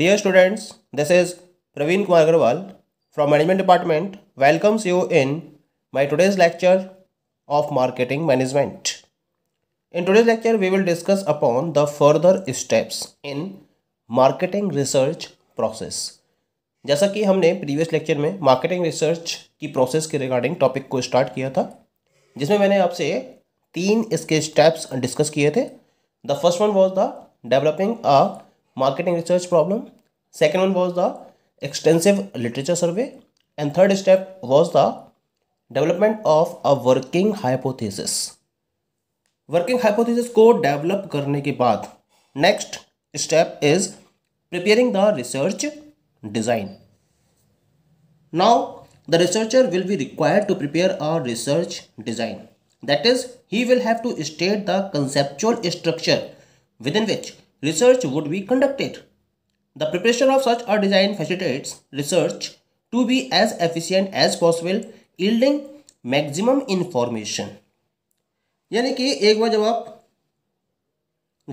Dear students, this is Praveen Kumar Agarwal from Management Department welcomes you in my today's lecture of Marketing Management. In today's lecture, we will discuss upon the further steps in marketing research process. जैसा कि हमने previous lecture में marketing research की process के regarding topic को start किया था जिसमें मैंने आपसे तीन इसके स्टेप्स डिस्कस किए थे the first one was the developing a marketing research problem second one was the extensive literature survey and third step was the development of a working hypothesis working hypothesis ko develop karne ke next step is preparing the research design now the researcher will be required to prepare a research design that is he will have to state the conceptual structure within which research would be conducted. The preparation of such a design facilitates research to be as efficient as possible, yielding maximum information. यानी कि एक बार जब आप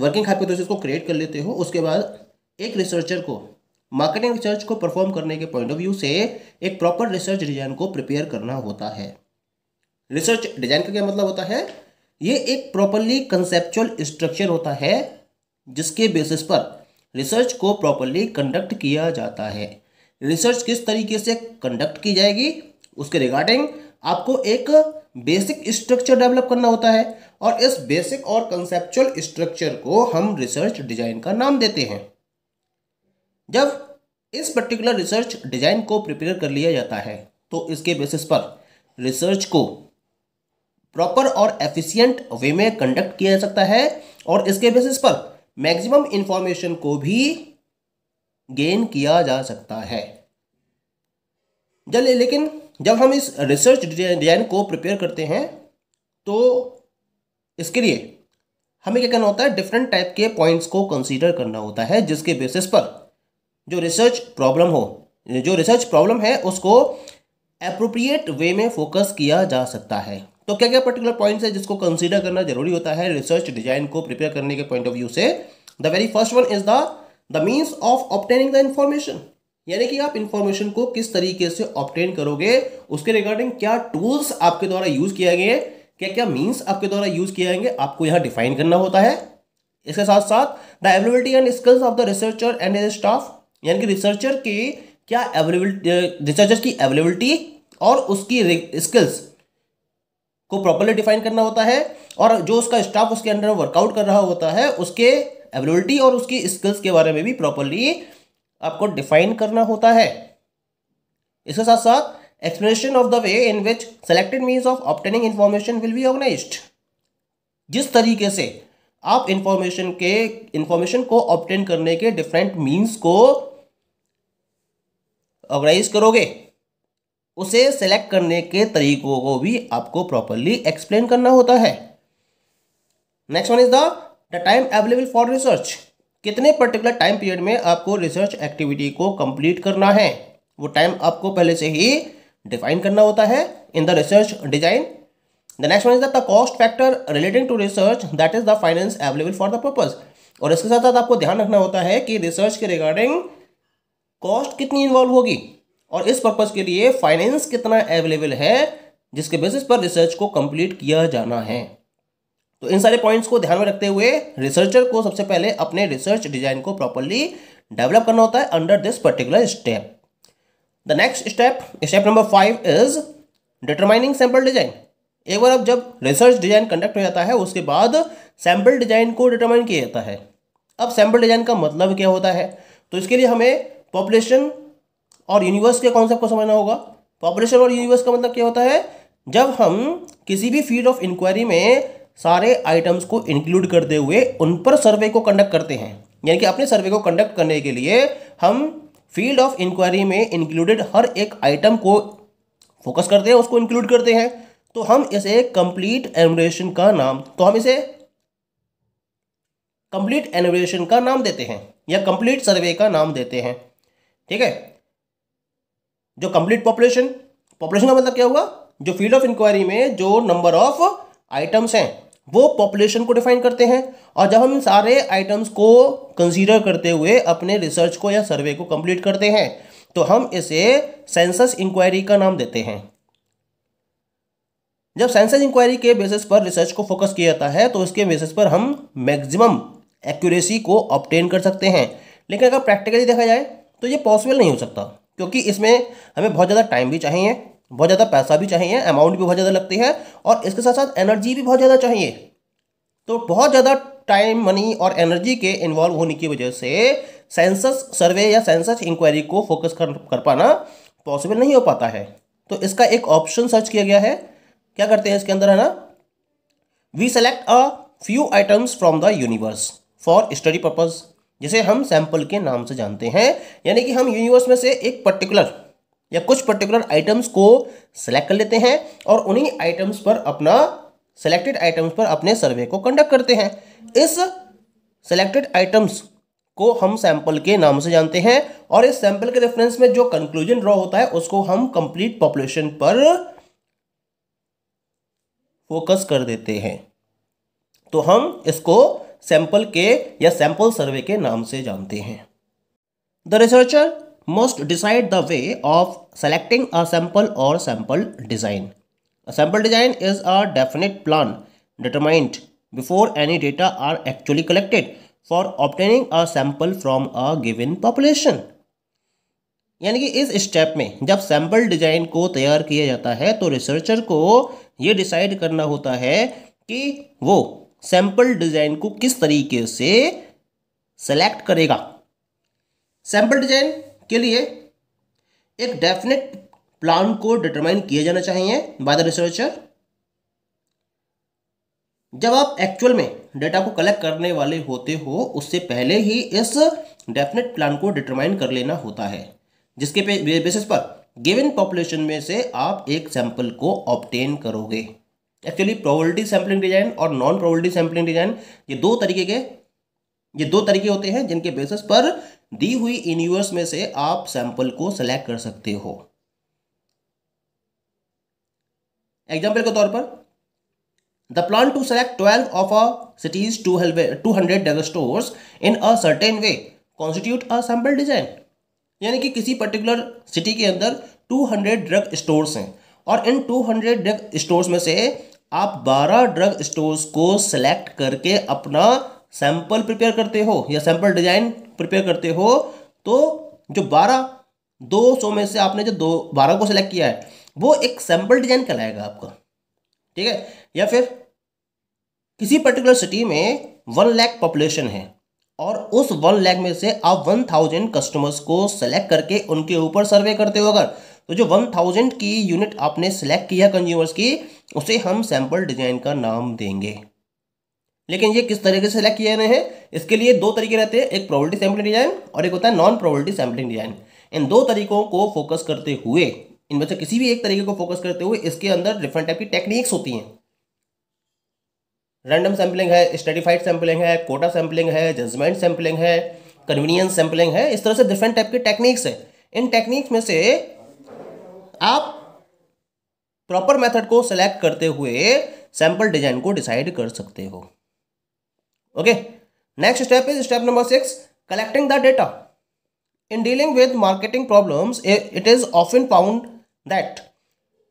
working hypothesis हाँ तो इसको create कर लेते हो उसके बाद एक रिसर्चर को मार्केटिंग रिसर्च को परफॉर्म करने के पॉइंट ऑफ व्यू से एक प्रॉपर रिसर्च डिजाइन को प्रिपेयर करना होता है रिसर्च डिजाइन का क्या मतलब होता है ये एक प्रॉपरली कंसेप्चुअल स्ट्रक्चर होता है जिसके बेसिस पर रिसर्च को प्रॉपरली कंडक्ट किया जाता है रिसर्च किस तरीके से कंडक्ट की जाएगी उसके रिगार्डिंग आपको एक बेसिक स्ट्रक्चर डेवलप करना होता है और इस बेसिक और कंसेप्चुअल स्ट्रक्चर को हम रिसर्च डिजाइन का नाम देते हैं जब इस पर्टिकुलर रिसर्च डिजाइन को प्रिपेयर कर लिया जाता है तो इसके बेसिस पर रिसर्च को प्रॉपर और एफिशिएंट वे में कंडक्ट किया जा सकता है और इसके बेसिस पर मैक्सिमम इंफॉर्मेशन को भी गेन किया जा सकता है जल लेकिन जब हम इस रिसर्च डिजाइन को प्रिपेयर करते हैं तो इसके लिए हमें क्या करना होता है डिफरेंट टाइप के पॉइंट्स को कंसीडर करना होता है जिसके बेसिस पर जो रिसर्च प्रॉब्लम हो जो रिसर्च प्रॉब्लम है उसको अप्रोप्रिएट वे में फोकस किया जा सकता है तो क्या क्या पर्टिकुलर पॉइंट्स है जिसको कंसीडर करना जरूरी होता है रिसर्च डिजाइन को प्रिपेयर करने के पॉइंट ऑफ व्यू से the very first one is the the means of obtaining the information यानी कि आप इन्फॉर्मेशन को किस तरीके से ऑप्टेन करोगे उसके रिगार्डिंग क्या टूल्स आपके द्वारा यूज किए गए क्या क्या मीन्स आपके द्वारा यूज किए जाएंगे आपको यहाँ डिफाइन करना होता है इसके साथ साथ the availability and skills of the researcher and as staff यानी कि रिसर्चर की क्या एवेलेबिलिटी रिसर्चर की एवेलेबिलिटी और उसकी स्किल्स को प्रॉपरली डिफाइन करना होता है और जो उसका स्टाफ उसके अंडर वर्कआउट कर रहा होता है उसके एबिलिटी और उसकी स्किल्स के बारे में भी प्रॉपरली आपको डिफाइन करना होता है इसके साथ साथ explanation of the way in which selected means of obtaining information will be organise जिस तरीके से आप इंफॉर्मेशन के इंफॉर्मेशन को ऑप्टेन करने के डिफरेंट मीन्स को ऑर्गेनाइज करोगे उसे सेलेक्ट करने के तरीकों को भी आपको प्रॉपरली एक्सप्लेन करना होता है next one is the the time available for research कितने पर्टिकुलर टाइम पीरियड में आपको रिसर्च एक्टिविटी को कंप्लीट करना है वो टाइम आपको पहले से ही डिफाइन करना होता है in the research design the next one is the cost factor relating to research that is the finance available for the purpose और इसके साथ साथ आपको ध्यान रखना होता है कि रिसर्च के रिगार्डिंग कॉस्ट कितनी इन्वॉल्व होगी और इस पर्पज़ के लिए फाइनेंस कितना अवेलेबल है जिसके बेसिस पर रिसर्च को कंप्लीट किया जाना है तो इन सारे पॉइंट्स को ध्यान में रखते हुए रिसर्चर को सबसे पहले अपने रिसर्च डिजाइन को प्रॉपरली डेवलप करना होता है under this particular step the next step step number five is determining sample design एक बार अब जब रिसर्च डिजाइन कंडक्ट हो जाता है उसके बाद सैंपल डिजाइन को डिटरमाइन किया जाता है अब सैंपल डिजाइन का मतलब क्या होता है तो इसके लिए हमें पॉपुलेशन और यूनिवर्स के कॉन्सेप्ट को समझना होगा पॉपुलेशन और यूनिवर्स का मतलब क्या होता है जब हम किसी भी फील्ड ऑफ इंक्वायरी में सारे आइटम्स को इंक्लूड करते हुए उन पर सर्वे को कंडक्ट करते हैं यानी कि अपने सर्वे को कंडक्ट करने के लिए हम फील्ड ऑफ इंक्वायरी में इंक्लूडेड हर एक आइटम को फोकस करते हैं उसको इंक्लूड करते हैं तो हम इसे कंप्लीट एनुमरेशन का नाम तो हम इसे कंप्लीट एनोवेशन का नाम देते हैं या कंप्लीट सर्वे का नाम देते हैं ठीक है जो कंप्लीट पॉपुलेशन पॉपुलेशन का मतलब क्या हुआ जो फील्ड ऑफ इंक्वायरी में जो नंबर ऑफ आइटम्स हैं वो पॉपुलेशन को डिफाइन करते हैं और जब हम सारे आइटम्स को कंसीडर करते हुए अपने रिसर्च को या सर्वे को कंप्लीट करते हैं तो हम इसे सेंसस इंक्वायरी का नाम देते हैं जब सेंसस इंक्वायरी के बेसिस पर रिसर्च को फोकस किया जाता है तो इसके बेसिस पर हम मैक्सिमम एक्यूरेसी को ऑप्टेन कर सकते हैं लेकिन अगर प्रैक्टिकली देखा जाए तो ये पॉसिबल नहीं हो सकता क्योंकि इसमें हमें बहुत ज़्यादा टाइम भी चाहिए बहुत ज़्यादा पैसा भी चाहिए अमाउंट भी बहुत ज़्यादा लगती है और इसके साथ साथ एनर्जी भी बहुत ज़्यादा चाहिए तो बहुत ज़्यादा टाइम मनी और एनर्जी के इन्वॉल्व होने की वजह से सेंसस सर्वे या सेंसस इंक्वायरी को फोकस कर कर पाना पॉसिबल नहीं हो पाता है तो इसका एक ऑप्शन सर्च किया गया है क्या करते हैं इसके अंदर है ना we select a few items from the universe for study purpose जिसे हम सैंपल के नाम से जानते हैं यानी कि हम यूनिवर्स में से एक पर्टिकुलर या कुछ पर्टिकुलर आइटम्स को सिलेक्ट कर लेते हैं और उन्हीं आइटम्स पर अपना सेलेक्टेड आइटम्स पर अपने सर्वे को कंडक्ट करते हैं इस सेलेक्टेड आइटम्स को हम सैंपल के नाम से जानते हैं और इस सैंपल के रेफरेंस में जो कंक्लूजन ड्रॉ होता है उसको हम कंप्लीट पॉपुलेशन पर फोकस कर देते हैं तो हम इसको सैंपल के या सैंपल सर्वे के नाम से जानते हैं the researcher must decide the way of selecting a sample और sample design sample design is a definite plan determined before any data are actually collected for obtaining a sample from a given population यानी कि इस step में जब sample design को तैयार किया जाता है तो रिसर्चर को ये डिसाइड करना होता है कि वो सैंपल डिजाइन को किस तरीके से सेलेक्ट करेगा सैंपल डिजाइन के लिए एक डेफिनेट प्लान को डिटरमाइन किया जाना चाहिए बाय द रिसर्चर जब आप एक्चुअल में डेटा को कलेक्ट करने वाले होते हो उससे पहले ही इस डेफिनेट प्लान को डिटरमाइन कर लेना होता है जिसके बेसिस पर गिवन पॉपुलेशन में से आप एक सैंपल को ऑप्टेन करोगे एक्चुअली प्रोबेबिलिटी सैम्पलिंग डिजाइन और नॉन प्रोबेबिलिटी सैम्पलिंग डिजाइन ये दो तरीके के ये दो तरीके होते हैं जिनके बेसिस पर दी हुई इनवर्स में से आप सैंपल को सिलेक्ट कर सकते हो एग्जाम्पल के तौर पर The plan to select 12 of a two hundred drug store in a certain way constitute a sample design यानी कि किसी पर्टिकुलर सिटी के अंदर 200 ड्रग स्टोर्स हैं और इन 200 ड्रग स्टोर्स में से आप 12 ड्रग स्टोर्स को सिलेक्ट करके अपना सैंपल प्रिपेयर करते हो या सैंपल डिजाइन प्रिपेयर करते हो तो जो 12 200 में से आपने जो दो बारह को सिलेक्ट किया है वो एक सैंपल डिजाइन कहलाएगा आपका ठीक है या फिर किसी पर्टिकुलर सिटी में वन लैख पॉपुलेशन है और उस वन लैख में से आप वन थाउजेंड कस्टमर्स को सेलेक्ट करके उनके ऊपर सर्वे करते हो अगर तो जो वन थाउजेंड की यूनिट आपने सेलेक्ट किया कंज्यूमर्स की उसे हम सैंपल डिजाइन का नाम देंगे लेकिन ये किस तरीके से सेलेक्ट किए जाने हैं इसके लिए दो तरीके रहते हैं एक प्रोबेबिलिटी सैम्पलिंग डिजाइन और एक होता है नॉन प्रोबेबिलिटी सैम्पलिंग डिजाइन इन दो तरीकों को फोकस करते हुए इनमें से किसी भी एक तरीके को फोकस करते हुए इसके अंदर डिफरेंट टाइप की टेक्निक्स होती हैं रैंडम सैम्पलिंग है स्टेटिफाइड सैम्पलिंग है कोटा सैम्पलिंग है जजमेंट सैम्पलिंग है कन्वीनियंस सैम्पलिंग है इस तरह से डिफरेंट टाइप की टेक्निक्स है इन टेक्निक्स में से आप प्रॉपर मेथड को सिलेक्ट करते हुए सैंपल डिजाइन को डिसाइड कर सकते हो okay next step is step number six collecting the data in dealing with marketing problem it is often found that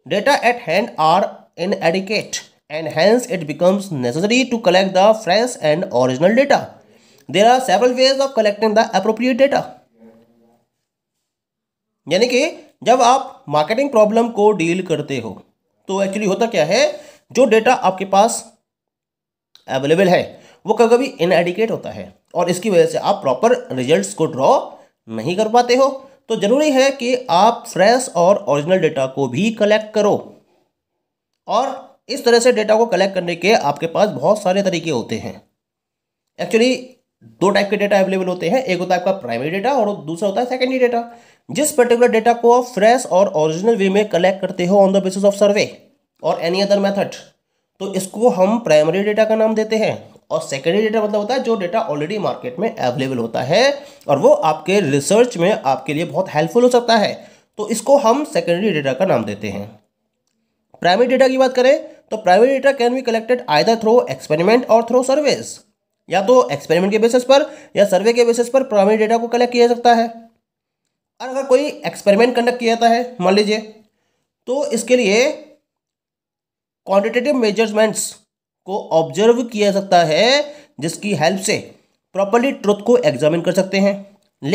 data at hand are inadequate and hence it becomes necessary to collect the fresh and original data there are several ways of collecting the appropriate data यानी कि जब आप marketing problem को deal करते हो तो actually होता क्या है जो डेटा आपके पास अवेलेबल है वो कभी कभी इनएडिकेट होता है और इसकी वजह से आप प्रॉपर रिजल्ट्स को ड्रॉ नहीं कर पाते हो तो ज़रूरी है कि आप फ्रेश और ओरिजिनल डेटा को भी कलेक्ट करो और इस तरह से डेटा को कलेक्ट करने के आपके पास बहुत सारे तरीके होते हैं एक्चुअली दो टाइप के डेटा अवेलेबल होते हैं एक होता है आपका प्राइमरी डेटा और दूसरा होता है सेकेंडरी डेटा जिस पर्टिकुलर डेटा को आप फ्रेश और ओरिजिनल वे में कलेक्ट करते हो on the basis of survey और एनी अदर मेथड तो इसको हम प्राइमरी डेटा का नाम देते हैं और सेकेंडरी डेटा मतलब होता है जो डेटा ऑलरेडी मार्केट में अवेलेबल होता है और वो आपके रिसर्च में आपके लिए बहुत हेल्पफुल हो सकता है तो इसको हम सेकेंडरी डेटा का नाम देते हैं प्राइमरी डेटा की बात करें तो primary data can be collected either through experiment और थ्रो सर्वेस या तो एक्सपेरिमेंट के बेसिस पर या सर्वे के बेसिस पर प्राइमरी डेटा को कलेक्ट किया जा सकता है और अगर कोई एक्सपेरिमेंट कंडक्ट किया जाता है मान लीजिए तो इसके लिए क्वांटिटेटिव मेजरमेंट्स को ऑब्जर्व किया जा सकता है जिसकी हेल्प से प्रॉपरली ट्रुथ को एग्जामिन कर सकते हैं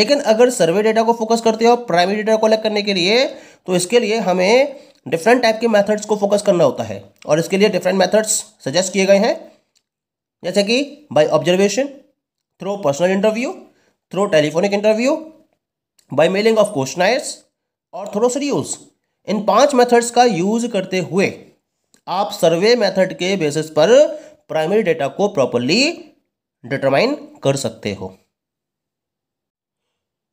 लेकिन अगर सर्वे डेटा को फोकस करते हो प्राइमरी डेटा को अलग करने के लिए तो इसके लिए हमें डिफरेंट टाइप के मेथड्स को फोकस करना होता है और इसके लिए डिफरेंट मेथड्स सजेस्ट किए गए हैं जैसे कि by observation through personal interview through telephonic interview by mailing of question और थ्रोसरियोज इन पांच मेथड्स का यूज करते हुए आप सर्वे मेथड के बेसिस पर प्राइमरी डेटा को प्रॉपरली डिटरमाइन कर सकते हो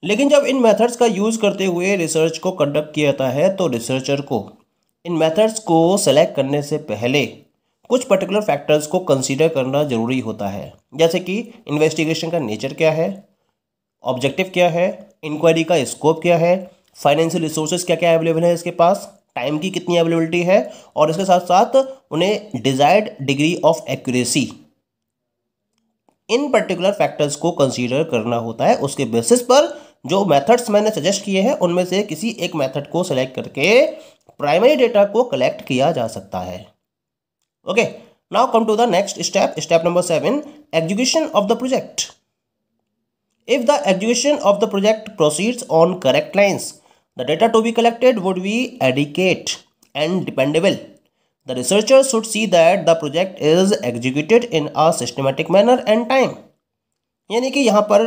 लेकिन जब इन मेथड्स का यूज़ करते हुए रिसर्च को कंडक्ट किया जाता है तो रिसर्चर को इन मेथड्स को सेलेक्ट करने से पहले कुछ पर्टिकुलर फैक्टर्स को कंसीडर करना ज़रूरी होता है जैसे कि इन्वेस्टिगेशन का नेचर क्या है ऑब्जेक्टिव क्या है इंक्वायरी का स्कोप क्या है फाइनेंशियल रिसोर्सेज क्या क्या अवेलेबल है इसके पास टाइम की कितनी अवेलेबिलिटी है और इसके साथ साथ उन्हें desired degree of accuracy in particular factors को कंसीडर करना होता है उसके बेसिस पर जो मेथड्स मैंने सजेस्ट किए हैं उनमें से किसी एक मेथड को सेलेक्ट करके प्राइमरी डेटा को कलेक्ट किया जा सकता है okay now come to the next step step number seven execution of the project If the execution of the project proceeds on correct lines, the data to be collected would be adequate and dependable. The researcher should see that the project is executed in a systematic manner and time. यानी कि यहाँ पर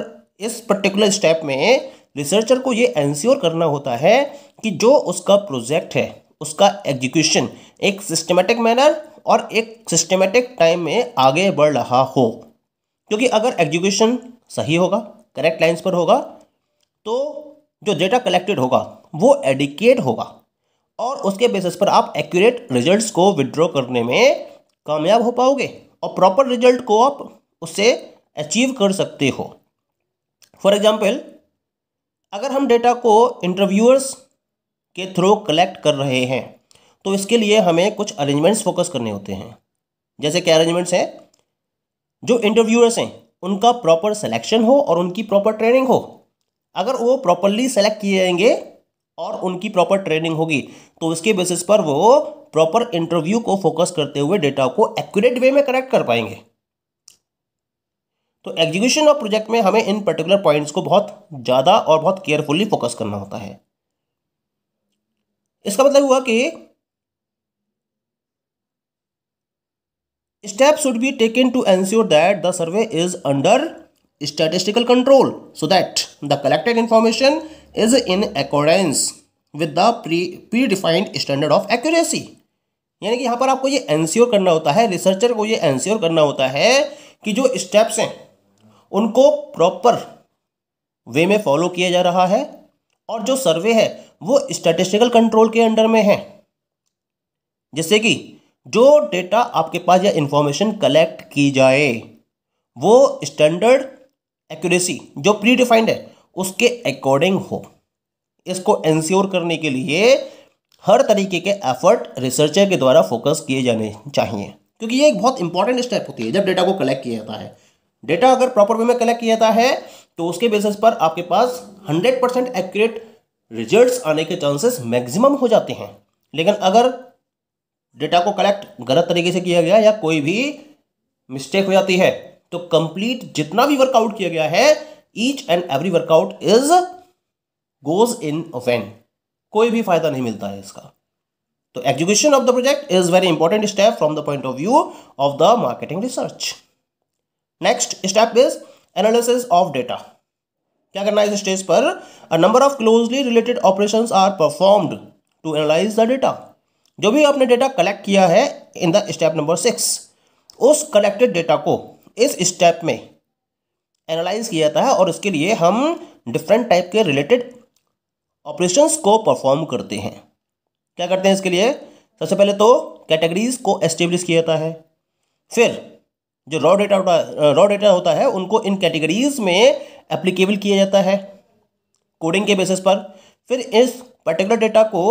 इस particular step में researcher को ये ensure करना होता है कि जो उसका प्रोजेक्ट है उसका एग्जीक्यूशन एक सिस्टमेटिक मैनर और एक सिस्टमेटिक टाइम में आगे बढ़ रहा हो क्योंकि अगर एग्जीक्यूशन सही होगा करेक्ट लाइंस पर होगा तो जो डेटा कलेक्टेड होगा वो एडिकेट होगा और उसके बेसिस पर आप एक्यूरेट रिजल्ट्स को विड्रॉ करने में कामयाब हो पाओगे और प्रॉपर रिजल्ट को आप उससे अचीव कर सकते हो फॉर एग्जाम्पल अगर हम डेटा को इंटरव्यूअर्स के थ्रू कलेक्ट कर रहे हैं तो इसके लिए हमें कुछ अरेंजमेंट्स फोकस करने होते हैं जैसे क्या अरेंजमेंट्स हैं जो इंटरव्यूअर्स हैं उनका प्रॉपर सिलेक्शन हो और उनकी प्रॉपर ट्रेनिंग हो अगर वो प्रॉपरली सेलेक्ट किए जाएंगे और उनकी प्रॉपर ट्रेनिंग होगी तो उसके बेसिस पर वो प्रॉपर इंटरव्यू को फोकस करते हुए डेटा को एक्यूरेट वे में करेक्ट कर पाएंगे तो एग्जीक्यूशन ऑफ प्रोजेक्ट में हमें इन पर्टिकुलर पॉइंट्स को बहुत ज़्यादा और बहुत केयरफुली फोकस करना होता है इसका मतलब हुआ कि step should be taken to ensure that the survey is under statistical control so that the collected information is in accordance with the pre predefined standard of accuracy यानी कि यहाँ पर आपको ये एंश्योर करना होता है रिसर्चर को ये एंश्योर करना होता है कि जो स्टेप्स हैं उनको प्रॉपर वे में फॉलो किया जा रहा है और जो सर्वे है वो स्टेटिस्टिकल कंट्रोल के अंडर में है जैसे कि जो डेटा आपके पास या इन्फॉर्मेशन कलेक्ट की जाए वो स्टैंडर्ड एक्यूरेसी जो प्री डिफाइंड है उसके अकॉर्डिंग हो इसको एंश्योर करने के लिए हर तरीके के एफर्ट रिसर्चर के द्वारा फोकस किए जाने चाहिए क्योंकि ये एक बहुत इंपॉर्टेंट स्टेप होती है जब डेटा को कलेक्ट किया जाता है डेटा अगर प्रॉपर वे में कलेक्ट किया जाता है तो उसके बेसिस पर आपके पास हंड्रेड परसेंट एक्यूरेट रिजल्ट आने के चांसेस मैक्सिमम हो जाते हैं लेकिन अगर डेटा को कलेक्ट गलत तरीके से किया गया या कोई भी मिस्टेक हो जाती है तो कंप्लीट जितना भी वर्कआउट किया गया है each and every workout is goes in vain कोई भी फायदा नहीं मिलता है इसका तो execution of the project is very important step from the point of view of the marketing research next step is analysis of data क्या करना है इस स्टेज पर number of closely related operation are performed to analyse the data जो भी आपने data collect किया है in the step number six उस कलेक्टेड डेटा को इस स्टेप में एनालाइज किया जाता है और इसके लिए हम डिफरेंट टाइप के रिलेटेड ऑपरेशंस को परफॉर्म करते हैं क्या करते हैं इसके लिए सबसे पहले तो कैटेगरीज को एस्टेब्लिश किया जाता है फिर जो रॉ डेटा होता है रॉ डेटा होता है उनको इन कैटेगरीज में एप्लीकेबल किया जाता है कोडिंग के बेसिस पर फिर इस पर्टिकुलर डेटा को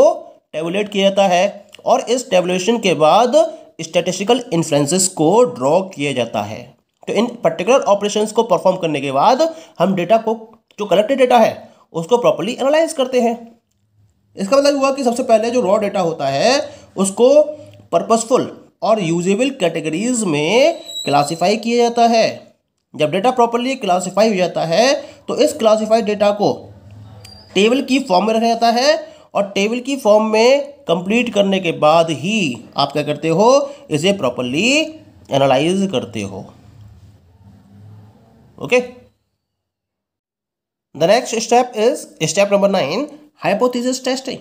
टेबुलेट किया जाता है और इस टेबुलेशन के बाद स्टेटिस्टिकल इन्फ्लुएंसेस को ड्रॉ किया जाता है तो इन पर्टिकुलर ऑपरेशंस को परफॉर्म करने के बाद हम डेटा को जो कलेक्टेड डेटा है उसको प्रॉपरली एनालाइज करते हैं इसका मतलब हुआ कि सबसे पहले जो रॉ डेटा होता है उसको पर्पसफुल और यूजेबल कैटेगरीज में क्लासीफाई किया जाता है जब डेटा प्रॉपरली क्लासीफाई हो जाता है तो इस क्लासीफाइड डेटा को टेबल की फॉर्म में रखा जाता है और टेबल की फॉर्म में कंप्लीट करने के बाद ही आप क्या करते हो इसे प्रॉपरली एनालाइज करते हो okay the next step is step number nine hypothesis testing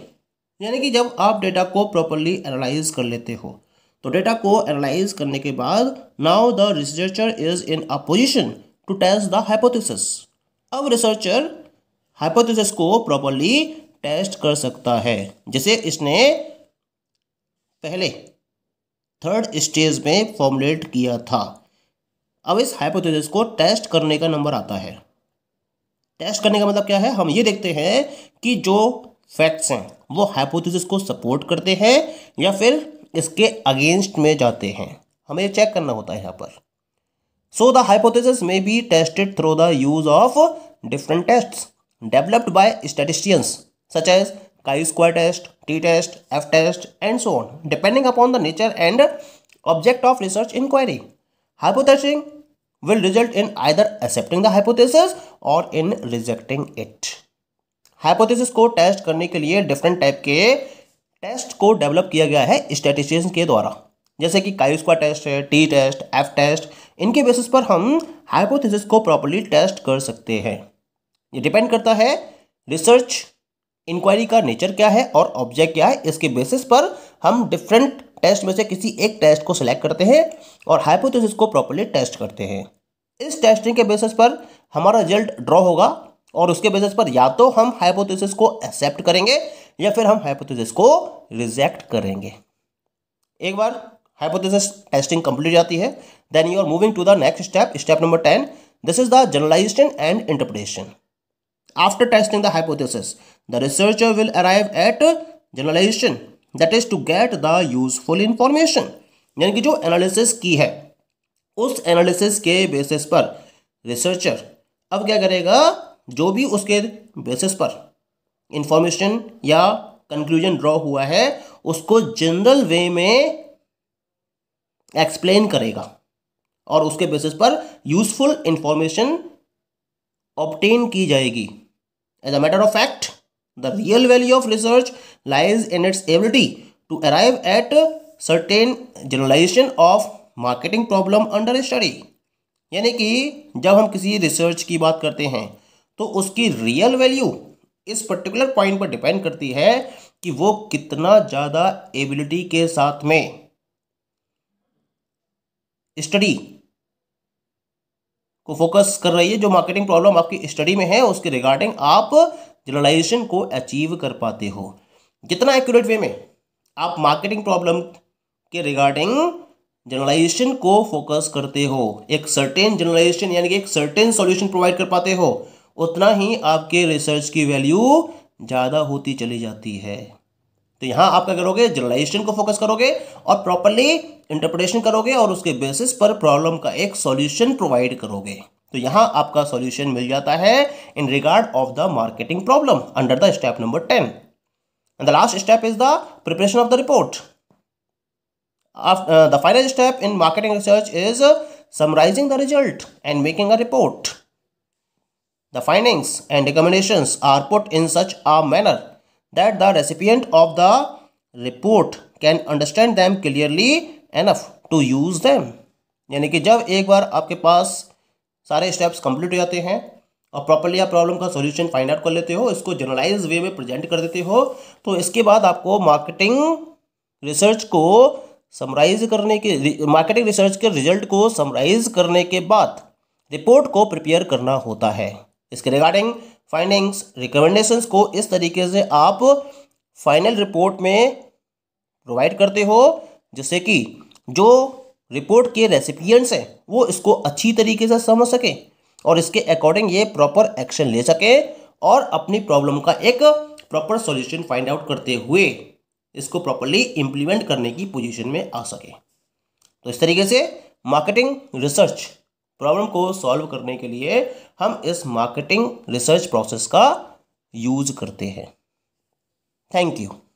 यानी कि जब आप डेटा को प्रॉपरली एनालाइज कर लेते हो तो डेटा को एनालाइज करने के बाद now the researcher is in a position to test the hypothesis अब रिसर्चर हाइपोथिस को प्रॉपरली टेस्ट कर सकता है जैसे इसने पहले थर्ड स्टेज में फॉर्मुलेट किया था अब इस हाइपोथेसिस को टेस्ट करने का नंबर आता है टेस्ट करने का मतलब क्या है हम ये देखते हैं कि जो फैक्ट्स हैं वो हाइपोथेसिस को सपोर्ट करते हैं या फिर इसके अगेंस्ट में जाते हैं हमें ये चेक करना होता है यहाँ पर so the hypothesis may be tested through the use of different test developed by statisticians such as chi square test T test F test and so on depending upon the nature and object of research inquiry hypothesising will result in either accepting the hypothesis और in rejecting it hypothesis को test करने के लिए different type के test को develop किया गया है स्टेटिशियंस के द्वारा जैसे कि काइस्कवा टेस्ट है टी टेस्ट एफ टेस्ट इनके बेसिस पर हम हाइपोथेसिस को प्रॉपरली टेस्ट कर सकते हैं ये डिपेंड करता है रिसर्च इंक्वायरी का नेचर क्या है और ऑब्जेक्ट क्या है इसके बेसिस पर हम डिफरेंट टेस्ट में से किसी एक टेस्ट को सिलेक्ट करते हैं और हाइपोथेसिस को प्रॉपरली टेस्ट करते हैं इस टेस्टिंग के बेसिस पर हमारा रिजल्ट ड्रॉ होगा और उसके बेसिस पर या तो हम हाइपोथेसिस को एक्सेप्ट करेंगे या फिर हम हाइपोथेसिस को रिजेक्ट करेंगे एक बार हाइपोथेसिस टेस्टिंग कंप्लीट जाती है then you are moving to the next step step number ten this is the generalisation and interpretation After testing the hypothesis, the researcher will arrive at generalization that is to get the useful information यानी कि जो analysis की है उस analysis के basis पर researcher अब क्या करेगा जो भी उसके बेसिस पर इंफॉर्मेशन या कंक्लूजन ड्रॉ हुआ है उसको जनरल वे में एक्सप्लेन करेगा और उसके बेसिस पर यूजफुल इंफॉर्मेशन ऑप्टेन की जाएगी as a matter of fact the real value of research lies in its ability to arrive at certain generalisation of marketing problem under study यानी कि जब हम किसी रिसर्च की बात करते हैं तो उसकी रियल वैल्यू इस पर्टिकुलर पॉइंट पर डिपेंड करती है कि वो कितना ज़्यादा एबिलिटी के साथ में स्टडी को फोकस कर रही है जो मार्केटिंग प्रॉब्लम आपकी स्टडी में है उसके रिगार्डिंग आप जनरलाइजेशन को अचीव कर पाते हो जितना एक्यूरेट वे में आप मार्केटिंग प्रॉब्लम के रिगार्डिंग जनरलाइजेशन को फोकस करते हो एक सर्टेन जनरलाइजेशन यानी कि एक सर्टेन सॉल्यूशन प्रोवाइड कर पाते हो उतना ही आपके रिसर्च की वैल्यू ज़्यादा होती चली जाती है तो यहां आप क्या करोगे जनरलाइजेशन को फोकस करोगे और प्रॉपरली इंटरप्रिटेशन करोगे और उसके बेसिस पर प्रॉब्लम का एक सॉल्यूशन प्रोवाइड करोगे तो यहां आपका सॉल्यूशन मिल जाता है in regard of the marketing problem under the step number ten and the last step is the preparation of the report the final step in marketing research is summarising the result and making a report the findings and recommendation are put in such a manner that the recipient of the report can understand them clearly enough to use them यानी कि जब एक बार आपके पास सारे steps complete हो जाते हैं और प्रॉपरली आप प्रॉब्लम का सॉल्यूशन फाइंड आउट कर लेते हो इसको जनरलाइज वे में प्रेजेंट कर देते हो तो इसके बाद आपको मार्केटिंग रिसर्च को समराइज करने के मार्केटिंग रिसर्च के रिजल्ट को समराइज करने के बाद रिपोर्ट को प्रिपेयर करना होता है इसके रिगार्डिंग फाइंडिंग्स रिकमेंडेशंस को इस तरीके से आप फाइनल रिपोर्ट में प्रोवाइड करते हो जिससे कि जो रिपोर्ट के रेसिपियंट्स हैं वो इसको अच्छी तरीके से समझ सकें और इसके अकॉर्डिंग ये प्रॉपर एक्शन ले सकें और अपनी प्रॉब्लम का एक प्रॉपर सॉल्यूशन फाइंड आउट करते हुए इसको प्रॉपरली इम्प्लीमेंट करने की पोजीशन में आ सके तो इस तरीके से मार्केटिंग रिसर्च प्रॉब्लम को सॉल्व करने के लिए हम इस मार्केटिंग रिसर्च प्रोसेस का यूज करते हैं थैंक यू